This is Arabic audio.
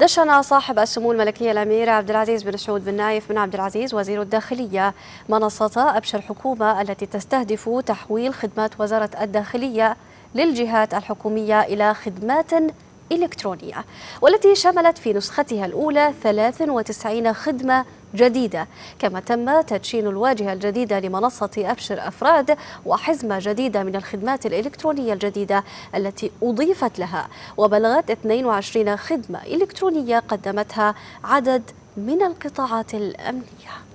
دشن صاحب السمو الملكية الأمير عبد العزيز بن سعود بن نايف بن عبد العزيز وزير الداخلية منصة ابشر الحكومة التي تستهدف تحويل خدمات وزارة الداخلية للجهات الحكومية إلى خدمات الإلكترونية والتي شملت في نسختها الأولى 93 خدمة جديدة كما تم تدشين الواجهة الجديدة لمنصة أبشر أفراد وحزمة جديدة من الخدمات الإلكترونية الجديدة التي أضيفت لها وبلغت 22 خدمة إلكترونية قدمتها عدد من القطاعات الأمنية